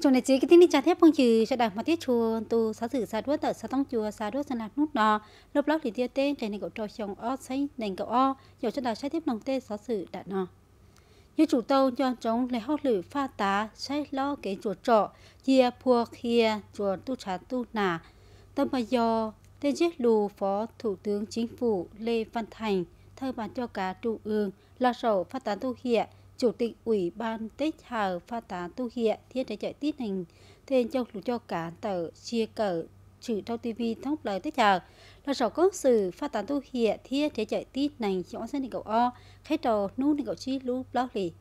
cho nên chỉ cái tiếng cha thép phong trừ sẽ đặt mà tiết chùa tu sáu thử sa đuốt tại sáu tông chùa sa đuốt sân lạc nút đò lớp lớp thì tiêu tên trên này cậu trò chồng o xây nền cậu o giờ cho đào sai tiếp lòng tê sáu thử đã nò như chủ tâu cho chống lấy hót lử pha tá sai lo cái chùa trọ chia phua kia chùa tu trà tu nà tâm bà do tên giết lù phó thủ tướng chính phủ lê văn thành thơ bàn cho cả trung ương lo sầu phát tán tu hiện Chủ tịch Ủy ban Tích Hờ Pha Tá Tu Hịa Thiên Trái Chạy Tít Hình Thiên Châu Lục Cho Cá Tờ Chia Cờ chữ Trâu TV Thông Lời Tích Hờ Là sổ công sự Pha Tá Tu Hịa Thiên Trái Chạy Tít Nành Chọn Sơn Đình Cậu O Khách Trò Nú Đình Cậu Chi Lũ Blog Lì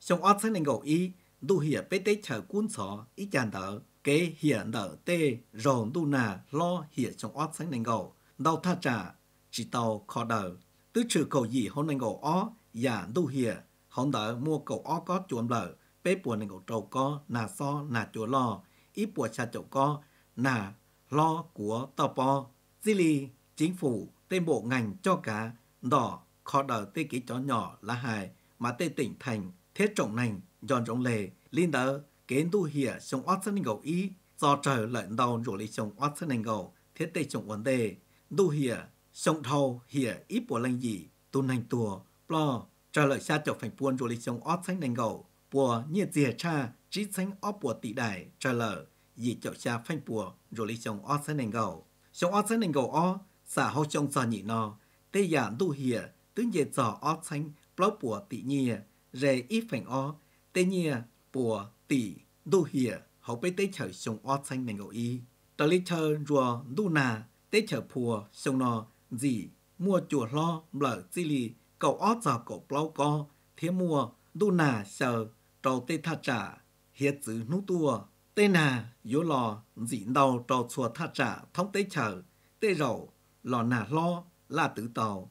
Trong ọt Sơn Đình Cậu Y Tu Hịa Bế Tích Hờ Cuốn Só Ý chàng Tờ Kế Hịa Đở Tê Rồn Tu Nà Lo Hịa Trong ọt Sơn Đình Cậu Đau Tha Trà Chỉ Tàu Khó Đở Tứ trừ cầu gì hôn nay ngộ o giả tu hìa hòn đỡ mua cầu ó có chuồn lở bế bùa nền cầu trầu có nà so nà chúa lo, ít bùa xa chậu có nà lo của tàu po di lì chính phủ tên bộ ngành cho cá đỏ khó đỡ tê ký chó nhỏ là hài mà tê tỉnh thành thiết trọng nành giòn trọng lề linh đỡ kiến tu hìa sông ót sân cầu ý do trời lợn đầu rủ lý sông ót sân cầu thiết tê trọng vấn đề tu hìa sông thâu hìa ít bùa lành gì tu nành tùa Blo, trả lời xa cho phải buôn dù lý xong ót sánh đánh gầu, bùa như dìa cha, trí sánh ót bùa tỷ đài trả lời, dị cho cha phanh bùa dù lý xong ót sánh đánh gầu. Xong ót sánh đánh gầu ó, xả hậu trong giò nhị nò tê giả đu hiền tướng dì giò ót sánh, bó bùa tỷ nhìa, rề ít phành ó, tê nhìa, bùa tỷ, đu hiền hậu bê tê chở xong ót sánh đánh gầu y. Tờ lý chơ rùa đu nà, tê chở bùa xong nò dị, mua chùa lo, blở, di li cậu ót giờ cậu plau co, thế mua, đu nà sờ, trầu tê tha trả, hiệt giữ nú tua. Tê nà, yếu lò, dị đầu trầu chùa tha trả, thống tế chờ, tê rầu, lò nà lo, là tử tàu.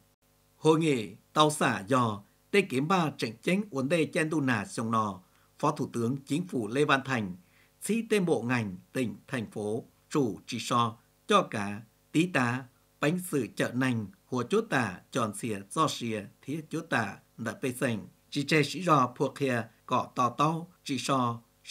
Hội nghị, tàu xả dò, tê kiếm ba trận chánh uốn đề chen đu nà sông nò, Phó Thủ tướng Chính phủ Lê Văn Thành, sĩ tên bộ ngành, tỉnh, thành phố, chủ trì so, cho cả, tí tá, bánh sự chợ nành, หัวจุตาจอนเสียจอเสียทีจุตานัดไปเซ็งจีเจชิรอพวกเฮียเกาะต่อเต้าจีชอ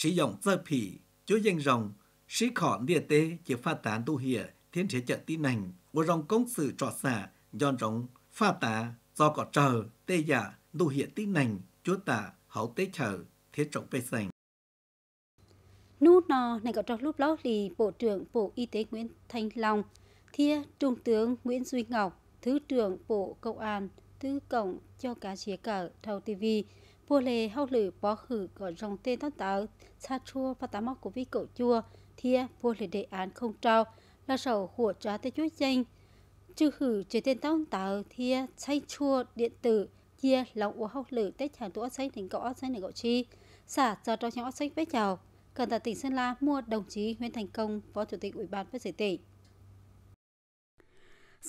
sử dụng dơ phỉ chú danh rồng sĩ khỏ địa tế chỉ phát tán tu hiệp thiên thế trận tin nành của rồng công sự trọ xả giòn rồng pha tá do cỏ trờ tê giả tu hiệp tin nành chúa tả hậu tế chờ thế trọng bê sành nút nò này có trong lúc đó thì bộ trưởng bộ y tế nguyễn thanh long thia trung tướng nguyễn duy ngọc Thứ trưởng Bộ Công an tư cổng cho cá chế cỡ thầu TV. Vua lệ hậu lử bó khử có dòng tên thắt táo, xa chua và tá móc của vi cậu chua, thia vua lệ đề án không trao, là sầu của trá tới chuối danh. Chư khử chế tên tóc táo thia chay chua điện tử, chia lòng uống hậu lử tết hàng tủa xanh thành cậu xanh thành cậu chi. Xả cho trong nhóm xanh với chào. Cần tại tỉnh Sơn La mua đồng chí Nguyễn Thành Công, Phó Chủ tịch Ủy ban Phát triển tỉnh.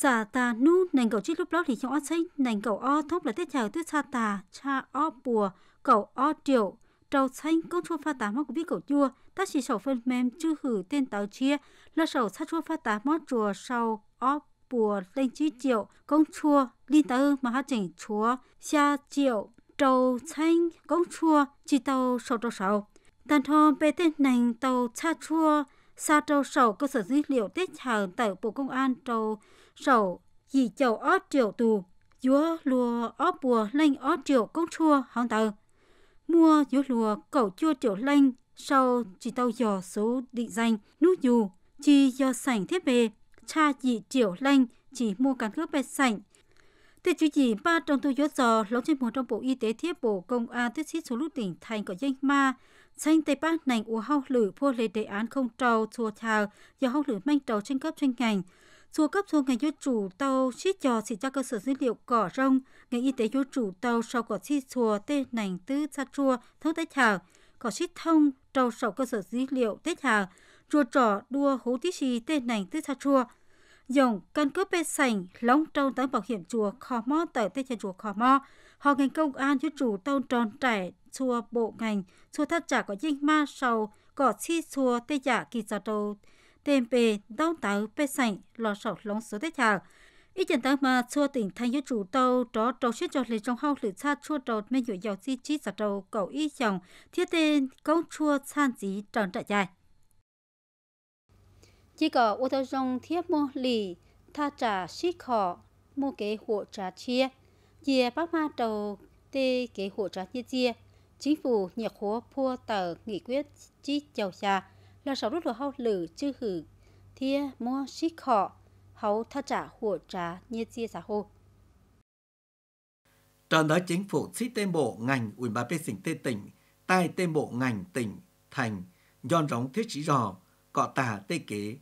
Giả dạ, ta nu nành cầu chít lúc đó thì trong ớt xanh nành cầu o thốt là tiết trời tuyết sa ta cha o bùa, cầu o triệu, trâu xanh công chua pha tá mó của biết cầu chua, ta chỉ sầu phân mềm chư hử tên tàu chia, là sầu sát chua pha tá mó chùa sau o bùa lên chi triệu, công chua, liên tư mà hát chỉnh chúa, xa triệu, trâu xanh công chua, chỉ tàu sầu trâu sầu. Tàn thôn bê tên nành tàu cha chua, xa trâu sầu cơ sở dữ liệu tiết trời tại Bộ Công an trâu sầu dì chầu ó triệu tù dúa lùa ó bùa lênh ó triệu công chua hóng tờ mua dúa lùa cẩu chua triệu lênh sau chỉ tàu dò số định danh nút dù chỉ do sảnh thiết bề cha dì triệu lênh chỉ mua căn cước bẹt sảnh Tết chú chỉ ba trong tu gió giò lóng trên một trong bộ y tế thiết bộ công an tiết xít số lúc tỉnh thành có danh ma xanh tây ba nành u hao lử phô lệ đề án không trầu chùa thào do hao lử manh trầu trên cấp trên ngành Chùa cấp thu ngành cho chủ tàu xí trò xí cho cơ sở dữ liệu cỏ rong, ngành y tế cho chủ tàu sau có xí chùa tên nành tư xa chùa thông tế thảo, có xí thông trâu sau cơ sở dữ liệu tế thảo, chùa trò đua hú tí xì tên nành tư xa chùa. Dòng căn cứ bê sành, lóng trong tấm bảo hiểm chùa khò mò tại tê chùa khò mò, họ ngành công an cho chủ tàu tròn trẻ chùa bộ ngành, chùa thất trả có dinh ma sau có xí chùa tê giả kỳ giả đầu tiền bề đau tạo bê sành lò sọ lóng số thế chào ít chân tăng mà chua tỉnh thành yếu chủ tàu trò trâu xuyên cho lấy trong hao lửa cha chua trâu mê dụ dầu chi chi giả trâu cầu ý chồng thiết tên công chua san dí tròn trại dài chỉ có ô tàu rong thiết mô lì tha trả xích khỏ mô kế hộ trà chia chia bác ma trầu tê kế hộ trà chia chia chính phủ nhiệt hố phua tờ nghị quyết chi chầu trà là sáu rút lửa hậu lử chư hử thia mua xí khọ hậu tha trả hùa trả như chia xã hồ. Trong đó chính phủ xí tên bộ ngành ủy ban bê xỉnh tê tỉnh, tai tên bộ ngành tỉnh, thành, nhon róng thiết trí rò, cọ tà tê kế,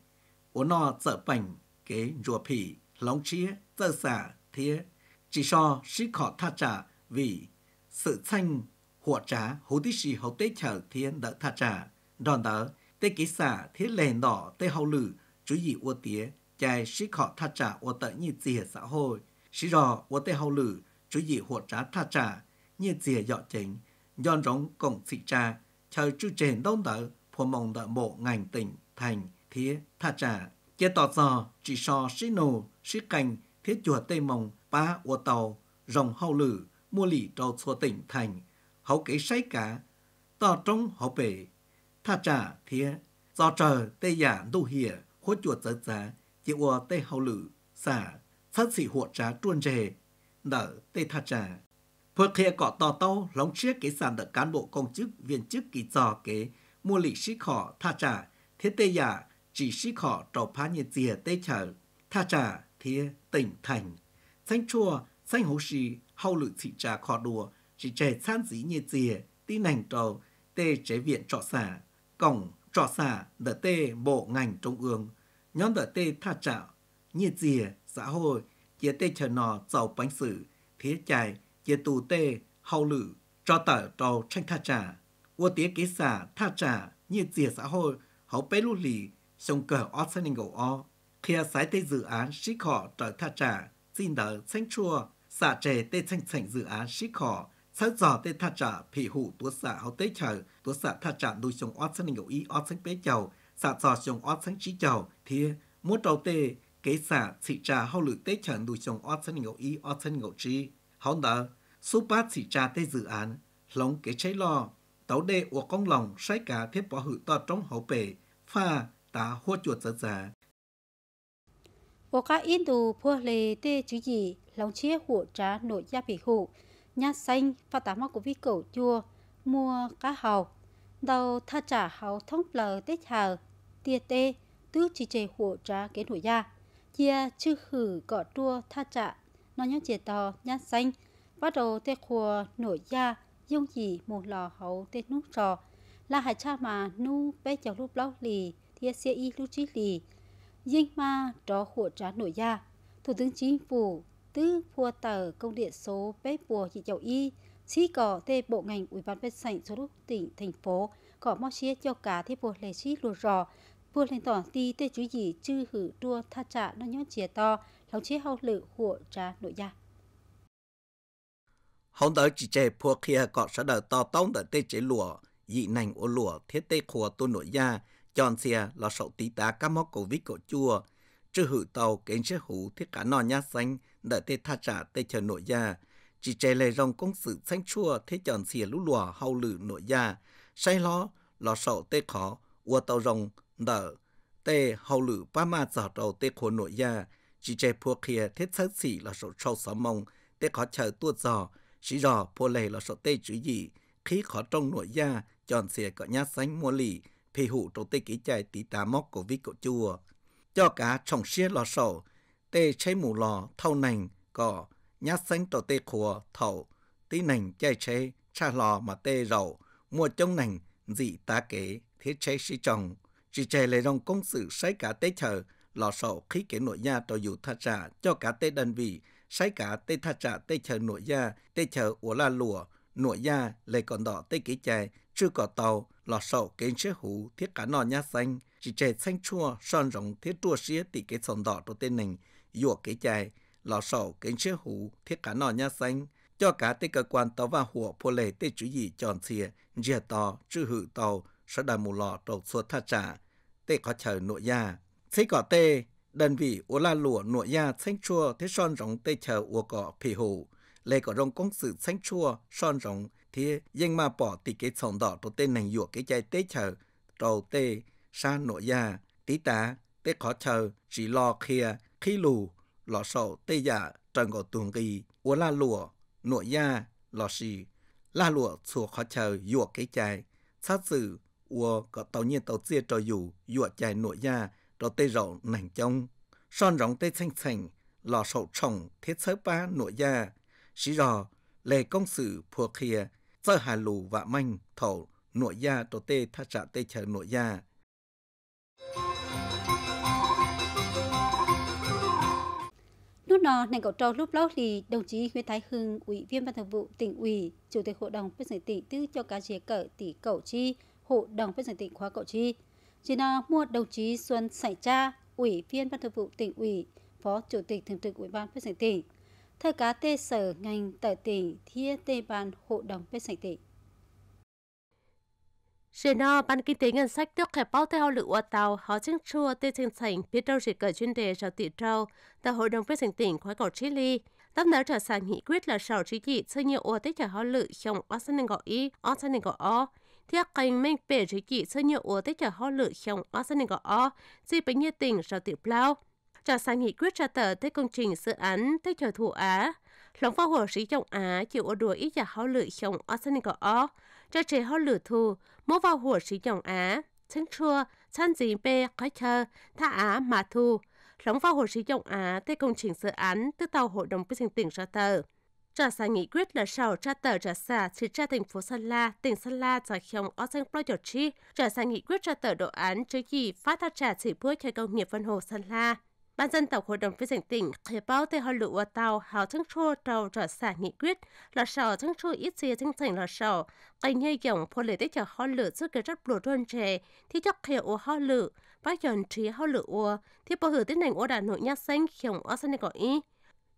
ố no sợ bảnh, kế rùa phỉ, lóng chía, sơ xả, thiê chỉ so xí khọ tha trả vì sự xanh hùa trả hữu tí xì hậu tế trở thiên đỡ tha trả. Đòn đó, tê ký xả thế lèn đỏ tê hậu lử chú ý ô tía chạy sĩ khọ tha trả ô tợ như dìa xã hội sĩ rò ô tê hậu lử chú ý hộ trả tha trả như dìa dọ chính dọn rong cổng thị cha chờ chú trên đông tờ phù mong đợi bộ ngành tỉnh thành thế tha trả chế tỏ giò chỉ so sĩ nô sĩ cành thế chùa tây mông ba ô tàu rồng hậu lử mua lì trâu xua tỉnh thành hậu kế say cá tỏ trong hậu bể trả thiên do trời tê giả đu hìa hốt chuột giật giá chỉ ua tê hậu lử xả thất sĩ hộ trá truân rề nở tê tha trả phật kia cọ to tâu lóng chiếc cái sản đợt cán bộ công chức viên chức kỳ trò kế mua lịch sĩ khỏ tha trả thế tê giả chỉ sĩ khỏ trò phá nhiệt dìa tê trở tha trả thế tỉnh thành xanh chua xanh hồ xì hậu lử thị trà khỏ đùa chỉ trẻ san dĩ nhiệt dìa tin nành trầu tê chế viện trọ xả cổng trò xả đờ tê bộ ngành trung ương nhóm đờ tê tha trạo nhiệt dìa xã hội chia tê chờ nò giàu bánh xử thế chài chia tù tê hậu lử cho tờ trò tranh tha trả ua tía kế xả tha trả nhiệt dìa xã hội hậu bế lưu lì sông cờ o sân ngầu o kia sái tê dự án sĩ khỏ trở tha trả xin đỡ xanh chua xả trẻ tê xanh xanh dự án sĩ khỏ sau giờ tê tha trả phỉ hủ tuất xạ hậu tế chờ tuất xạ tha trả nuôi chồng ót sân nhiều ý ót sân bế chầu xạ giò chồng ót sân trí chầu thì muốn đầu tê kế xạ xị trà hậu lự tế chờ nuôi chồng ót sân nhiều ý ót sân nhiều trí hậu nợ số bát xị trà tê dự án lòng kế cháy lo tàu đê của con lòng sai cả thiết bỏ hữu to trong hậu bể pha tá hua chuột giờ giả Ủa các in đồ phô lê tê chứ gì lòng chia hụa trá nội gia bị hụ nha xanh và tám mắc của vi cổ chua mua cá hào đầu tha trả hào thông lờ tết hờ tia tê tứ chỉ chề hổ trá kế nổi da chia chư khử cọ chua tha trả nó nhớ chè to nha xanh bắt đầu tê khua nổi da dung chỉ một lò hầu tê nút trò là hải cha mà nu bé chào lúc lóc lì tia xe y lúc chí lì dinh ma trò hổ trá nổi da thủ tướng chính phủ tư phua tờ công điện số bếp bùa chị chậu y chỉ cỏ tê bộ ngành ủy ban bên sảnh số lúc tỉnh thành phố cỏ mò chia cho cá thế bùa lệ chi lùa rò phua lên tỏ ti tê chú gì chư hử đua tha trả nó nhón chia to lòng chế hậu lự hộ trà nội gia hôm đỡ chỉ trẻ phua kia cỏ sở đỡ to tông đỡ tê chế lùa dị nành ô lùa thế tê khùa tu nội gia chọn xìa là sậu tí tá cá móc cổ vít cổ chua chứ hữu tàu kén chế hữu thiết cả nọ nhá xanh đợi tê tha trả tê chờ nội gia chỉ trẻ lệ rong công sự xanh chua thế chọn xìa lũ lùa hậu lử nội gia say lo lò sầu tê khó ua tàu rong đỡ tê hậu lử ba ma giọt đầu tê khổ nội gia chỉ trẻ pua kia thiết sớt xỉ là sầu sâu sớm mong tê khó chờ tuột giò chỉ rò pua lệ là sầu tê chữ gì khí khó trong nội gia chọn xìa cọ nhá xanh mua lì thì hụ trong tê kỹ chạy tí tá móc của vi cổ chua cho cả trọng xia lò sổ, tê cháy mù lò thâu nành cỏ, nhát xanh tổ tê khùa thầu, tí nành chai cháy, cha lò mà tê rầu, mua trong nành dị tá kế, thiết chế sĩ trồng. Chỉ chạy lấy rong công sự sai cả tê chờ, lò sổ khí kế nội nhà tổ dụ tha trả cho cả tê đơn vị, sai cả tê tha trả tê chờ nội nhà, tê chờ ủa la lùa, nội nhà lấy còn đỏ tê kế chạy chưa có tàu, lò sổ kênh chế hủ thiết cả nò nhát xanh, chỉ chạy xanh chua son rồng thế tua xía tỷ cái sòn đỏ đồ tên nình yuộc cái chạy lò sầu cái chế hủ thế cả nọ nha xanh cho cả tế cơ quan tàu và hùa phô lệ tế chủ gì tròn xìa dìa to chư hữu tàu sở đà mù lọ đầu xua tha trả tế có chờ nội gia thế cỏ tê đơn vị ua la lụa nội gia xanh chua thế son rồng tế chờ ua cỏ phì hủ lệ cỏ rồng công sự xanh chua son rồng thế danh ma bỏ tỷ cái sòn đỏ đồ tên nình yuộc cái chạy tế chờ đầu tê sa nội ya, tí tá, tê khó chờ, chỉ lo kia, khi lù, lò sổ tê giả, dạ, trần cổ tuồng kỳ, ua la lùa, nội ya, lò xì, la lùa chùa khó chờ, yuộc cái chai, sát sự, ua có tàu nhiên tàu chia trò dù, yuộc chai nội ya, rồi tê rậu nảnh trông, son rộng tê xanh xanh, lò sổ trồng, thiết sớ ba nội ya, xí rò, lề công sự phùa kia, sơ hà lù và manh, thổ, nội gia tổ tê tha trả tê chờ nội gia Lúc nọ, nền cầu trâu lúc lót thì đồng chí Nguyễn Thái Hưng, ủy viên ban thường vụ tỉnh ủy, chủ tịch hội đồng phết giải tỉnh tư cho cá chế cỡ tỷ cầu chi, hội đồng phết giải tỉnh khóa cầu chi. Chỉ là mua đồng chí Xuân Sải Cha, ủy viên ban thường vụ tỉnh ủy, phó chủ tịch thường trực ủy ban phết giải tỉnh. Thời cá tê sở ngành tại tỉnh, thia tê ban hội đồng phết giải tỉnh. Sẽ nó ban kinh tế ngân sách tiếp khép báo theo lựu ở tàu họ chứng chua tê trên thành biết đâu sẽ cởi chuyên đề cho tỷ trâu tại hội đồng phát triển tỉnh khói cổ Chile. Tắp nở trở sang nghị quyết là sau chỉ trị xây nhiều ổ tích trả họ lự trong ở sân đình gọi ý ở sân đình gọi o. Thiết cảnh minh bể chỉ trị xây nhiều ổ tích trả họ lự trong ở sân đình gọi o. Chỉ bánh như tỉnh sau tỷ plau Trở sang nghị quyết ra tờ tới công trình dự án tới chờ thủ Á. Lòng phong hồ sĩ trong Á chịu ở đùa ít giả hóa lự trong ở sân cỏ ó, cho trẻ hóa lự thù, mua vào hồ sĩ dụng á, chân chua, chân gì bê khói chơ, tha á mà thu, lóng vào hồ sĩ dụng á tới công trình dự án từ tàu hội đồng quyết định tỉnh ra tờ. Trả xã nghị quyết là sau trả tờ trả xã chỉ trả thành phố Sơn La, tỉnh Sơn La trả không ở danh bao trả xã nghị quyết trả tờ đồ án chứ gì phát thác trả chỉ bước cho công nghiệp văn hồ Sơn La. Ban dân tộc Hội đồng Phía tỉnh tỉnh khởi báo tới hoa lụ tàu hào thương chua tàu trở xả nghị quyết là sầu thương chua ít xìa thương tỉnh là sầu cây nhây dòng phô lệ tới chờ hoa lự sức kế rất bùa trôn trề thì chắc khởi ô hoa lự bác dọn trí hoa lự ô thì bỏ hữu tới nành ô đà nội nhát xanh khiổng ô xanh này có ý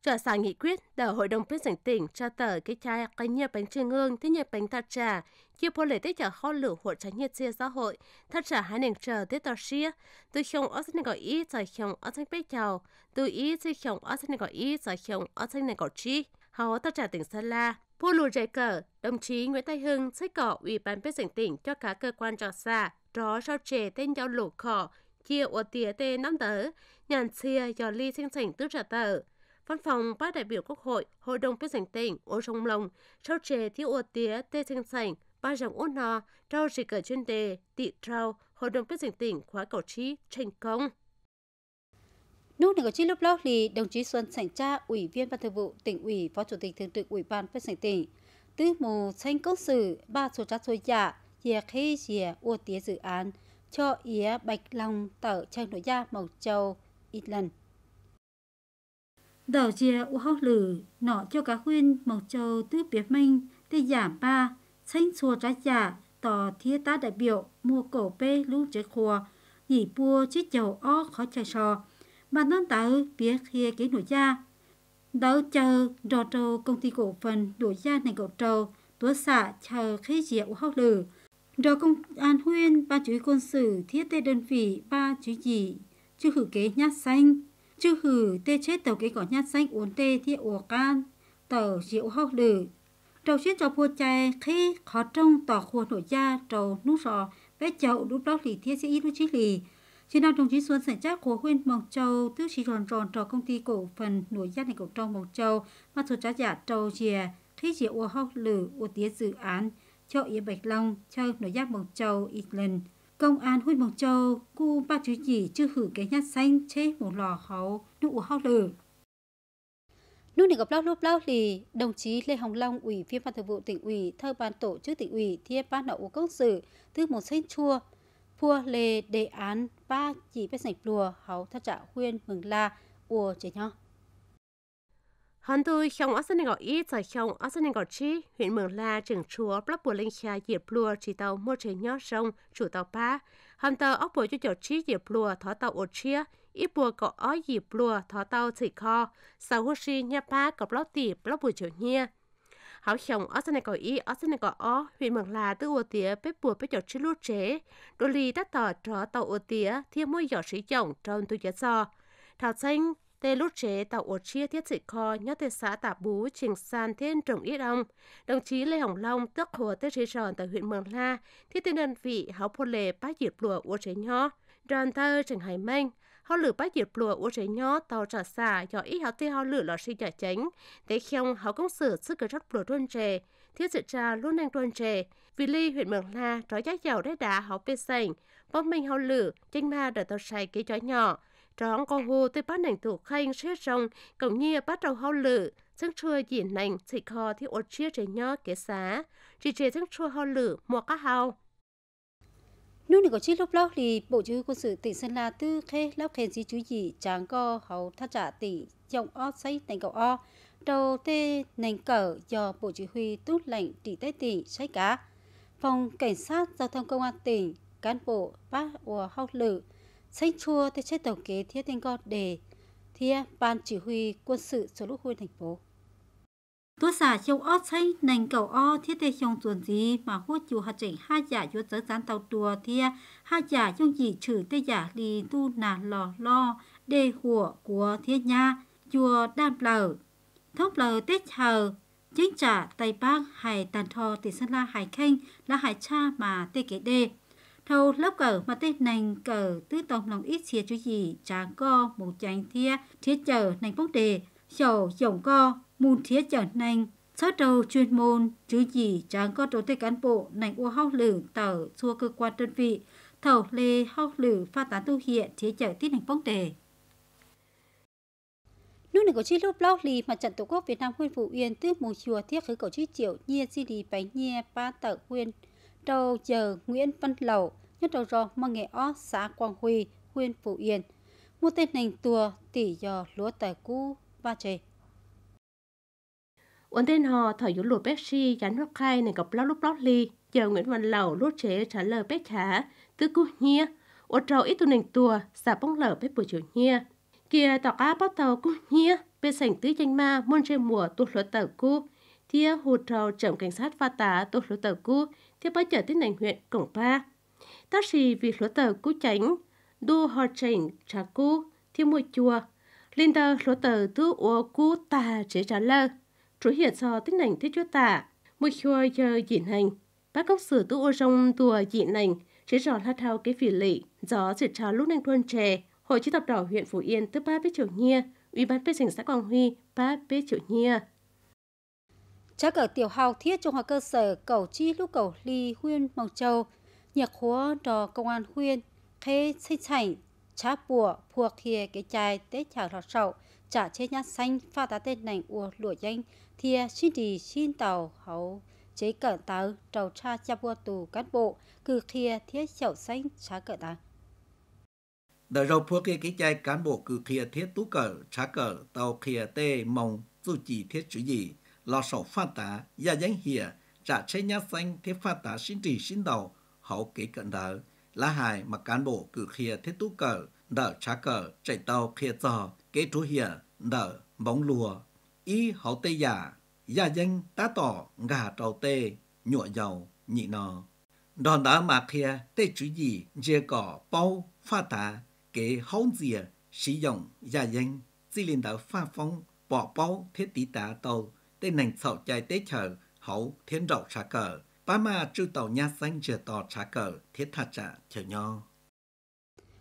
Trở xã nghị quyết đờ Hội đồng Quyết dân tỉnh cho tờ cái chai cái nhiệt bánh trưng ương thế nhiệt bánh thật trà, chiều phố lễ tế chở kho lửa hội trái nhiệt chia xã hội, thật trà hai nền trờ tế tờ xia, tôi không ở sân gọi ý rồi không ở sân bế chào, tôi ý tôi không ở sân gọi ý rồi không ở sân này gọi chi, họ thật trà tỉnh Sơn La. Phu lùi rời cờ, đồng chí Nguyễn Tây Hưng sẽ cỏ ủy ban quyết dân tỉnh cho cả cơ quan trò xa, rõ sao trẻ tên giao lục khỏ, chia ổ tía tê năm tớ, nhàn xia do ly sinh sảnh tứ trả tờ. Văn phòng ba đại biểu Quốc hội, Hội đồng Quyết giành tỉnh, Ô Sông Lông, Sâu Trề Thiếu Ô Tía, Tê Thanh Sảnh, Ba rằng Ô Nò, Trao Rì Cờ Chuyên Đề, Tị Trao, Hội đồng Quyết giành tỉnh, Khóa Cầu Trí, Thành Công. Nút này có chi lúc lót thì đồng chí Xuân Sảnh Cha, Ủy viên Ban Thường vụ tỉnh ủy, Phó Chủ tịch Thường trực Ủy ban Quyết giành tỉnh, tư mù tranh công sự ba số trát số dạ, dìa khi dìa ô tía dự án, cho ía bạch long tở tranh nội gia màu châu ít lần đầu chia u hóc lử nọ cho cá khuyên mộc châu tứ biệt minh tê giảm ba xanh xua trái giả tò thía tá đại biểu mua cổ bê lũ trái khùa nhỉ bua chiếc chầu ó khó chạy sò mà nón tàu bia khía kế nổi gia đỡ chờ rò trâu công ty cổ phần đổi da này cổ trâu tuấn xạ chờ khi dịa u hóc lử rồi công an huyên ba chú quân sự thiết tê đơn vị ba chú gì chú hữu kế nhát xanh chư hử tê chết tàu cái cỏ nhát xanh uốn tê thì ổ can tàu diệu hóc lử trâu chết cho phua chai khi khó trông tỏ khuôn nổi da trầu nút sò bé chậu đúc đó lì thiết sĩ ít lúc chí lì trên năm đồng chí xuân sản chắc của huyện mộc châu tứ chỉ ròn ròn trò công ty cổ phần nổi da này cổ trong mộc châu mà số trả giả trâu chè khi chỉ ô hóc lử ô tía dự án cho yên bạch long cho nổi da mộc châu ít lần công an huyện mộc châu cu ba chú chỉ chưa hử cái nhát xanh chế một lò hậu nụ hao lử Lúc này gặp lao lúc lao thì đồng chí Lê Hồng Long, ủy viên ban thường vụ tỉnh ủy, thơ ban tổ chức tỉnh ủy, thiên ban nội vụ công sự, tư một sinh chua, phua lê đề án ba chỉ biết sảnh lùa, hấu thất trả khuyên mừng la, ua chế nhau hòn tôi không ở sân ngõ ít tại không ở sân ngõ chi huyện mường la trường chúa bắp bùa linh kha diệp lùa chỉ tàu mua trời nhó sông chủ tàu pa hòn tàu ốc bùa cho chỗ chi diệp lùa thó tàu ổ chia ít bùa có ó diệp lùa thó tàu chỉ kho sau hô si nha pa cọp lót tỉ bắp bùa chỗ nhia hảo chồng ở sân ngõ ít ở sân ngõ ó huyện mường la tư ổ tía bếp bùa bếp chỗ chi lúa chế đô lì đã tỏ trở tàu ổ tía thiên mua giỏ sĩ chồng trong tôi giá so thảo xanh tê lút chế tàu ổ chia thiết trị kho nhớ tê xã tả bú trình san thiên trồng ít ong đồng chí lê hồng long tức hồ tê chế tròn tại huyện mường la thiết tên đơn vị háo phô lệ bác diệt lùa ổ chế nhỏ đoàn thơ trình hải minh họ lửa bác diệt lùa ổ chế nhỏ tàu trả xả do ít háo tê họ lửa lò si giả chánh tế khiong háo công sử sức cơ rất lùa tuân trề thiết sự trà luôn đang tuân trề vì ly huyện mường la trói giá giàu đá đá háo bê sành bóng minh háo lửa chanh ma đợi tàu sài kế chói nhỏ trong có hồ tới bắt nành thủ khanh xe rồng cộng nhiên bắt đầu hao lử ซึ่งชัวยินนังสิคอที่อดเชื่อใจย่อเกษาจีเจซึ่งชัวเฮาหรือหมวกก็เฮานู่นนี่ก็ชี้ลบลอกลี bộ chỉ huy quân sự tỉnh Sơn La tư khê lóc khen gì chú gì chàng co hầu thắt trả tỷ dòng o xây thành cầu o đầu tê nành cờ do bộ chỉ huy tút lệnh tỷ tế tỷ xây cá phòng cảnh sát giao thông công an tỉnh cán bộ bác ùa hóc lử Xanh chua thì chết tổng kế thiết tên con để thia ban chỉ huy quân sự số lúc huy thành phố. Tôi xả châu ót xây nành cầu o thiết tê trong tuần gì mà hút chủ hạt chỉnh hai giả cho giới gián tàu tùa thia hai giả trong gì trừ tê giả đi tu nà lò lo đê hùa của thiên nha chùa đam lờ thốc lờ tết hờ chính trả tây bắc hải tàn thò tỉ sơn la hải khanh là hải cha mà tê kế đê thâu lớp cờ mà tết nành cờ tư tổng lòng ít xìa chú gì tráng co một tránh thia thiết chờ nành bốc đề sầu dòng co mùn thiết trở nành sát đầu chuyên môn chú gì tráng co tổ tới cán bộ nành ô hóc lử tờ xua cơ quan đơn vị thầu lê hóc lử pha tán tu hiện thiết chờ tiết nành bốc đề Nước này có chi lúc lóc lì mặt trận tổ quốc Việt Nam khuyên Phú Yên tứ mùa chùa thiết khứ cổ chi triệu nhia di lì bánh nhia ba tờ khuyên đầu giờ Nguyễn Văn Lẩu nhất đầu rò mà nghệ ó xã Quang Huy, huyện phụ Yên. Một tên nành tùa tỉ dò lúa tài cú ba chê. Ổn tên hò thở dũ lụa bếp si chán hoặc khai này gặp lao lúc lót ly, chờ Nguyễn Văn lầu lúa chế trả lời bếp khả, tứ cú nhia, ổn trâu ít tù nành tùa, xả bóng lở bếp buổi chiều nhia. Kìa tỏ cá bắt tàu cú nhia, bên sảnh tứ chanh ma môn trên mùa tuột lúa tờ cú, thia hồ trâu chậm cảnh sát pha tá tuột lúa tờ cú, thia bắt trở tên nành huyện cổng ba ta sĩ vì lúa tờ cú chánh đu họ chỉnh trả cú thì mua chùa linh tờ lúa tờ tu ô cú ta chế trả lơ chủ hiện so tính nành thế chúa ta mua chùa giờ diện hành bác cốc sử tu ô trong tùa diện hành chế rõ là thao cái phỉ lị gió sẽ trả lúc nành tuân trẻ hội chữ thập đỏ huyện phú yên thứ ba bế triệu nhia ủy ban phê sảnh xã quảng huy ba bế triệu nhia Chắc ở tiểu học thiết trung học cơ sở Cầu Chi Lúc Cầu Ly, huyện Mộc Châu, nhạc khóa trò công an huyện khế xây chảnh chá bùa phùa khìa cái chai tế chảo lọt sậu chả chế nhát xanh pha tá tên nành ua lụa danh thìa xin đi xin tàu hậu chế cỡ tàu trầu cha cha bùa tù cán bộ cử khìa thiết chậu xanh chá cỡ tàu đợi rau phua kia cái chai cán bộ cử khìa thiết tú cỡ chá cỡ tàu khìa tê mông dù chỉ thiết chữ gì lọt sậu pha tá gia danh hìa chả chế nhát xanh thiết pha tá xin đi xin tàu hậu kế cận đỡ, lá hài mà cán bộ cử khía thiết tú cờ, đỡ trá cờ, chạy tàu khía giò, kế trú hìa, đỡ bóng lùa, ý hậu tê giả, gia danh tá tỏ gà trầu tê, nhụa dầu, nhị nò. Đòn đá mà khía tê chú gì, dê cỏ bao, pha tá, kế hóng dìa, sử dụng gia danh, di liên đỡ pha phong, bỏ bao thiết tí tá tàu, tê nành sầu chạy tê chờ, hậu thiên rậu trá cờ, bà mà chú tàu nhà xanh chờ tỏ trả cờ thiết thật trả chờ nhau.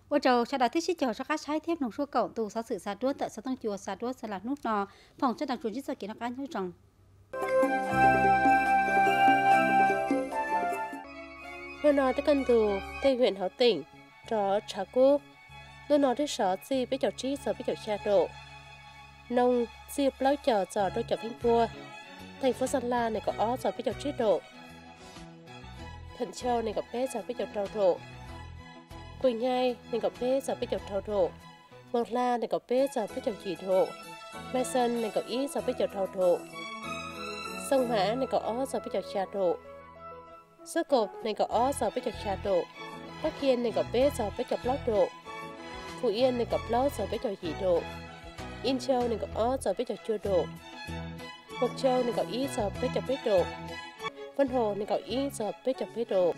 Ô trầu sẽ đã thích sĩ chờ cho các trái thiếp nông số cậu tù xã sự xa đuốt tại xã tăng chùa xa đuốt sẽ là nút nò phòng cho đặc trùng chích sở kiến hạc án hữu trọng. Nô nò tới cân tù Tây huyện Hảo tỉnh trò trả cô nô nò tới sở gì với chào trí sở với chào cha độ nông dịp lâu chờ giờ đôi chào phim vua thành phố sơn la này có ó giờ với chào trí độ 현철 nên gặp bé giờ biết chọc trâu rộ. Quỳnh Nhai nên gặp bé giờ biết chọc trâu rộ. Mộc La nên gặp bé giờ biết chọc chỉ rộ. Mai Sơn nên gặp ý giờ biết chọc trâu rộ. Sông Mã nên gặp ó giờ biết chọc cha rộ. Sơ cột nên gặp ó giờ biết chọc cha rộ. Bắc kiên nên gặp bé giờ biết chọc lót rộ. Phú Yên nên gặp lót giờ biết chọc chỉ rộ. Yên Châu nên gặp ó giờ biết chọc chưa rộ. Mộc Châu nên gặp ý giờ biết chọc biết rộ phân hồ nên cậu ý giờ biết chồng biết đồ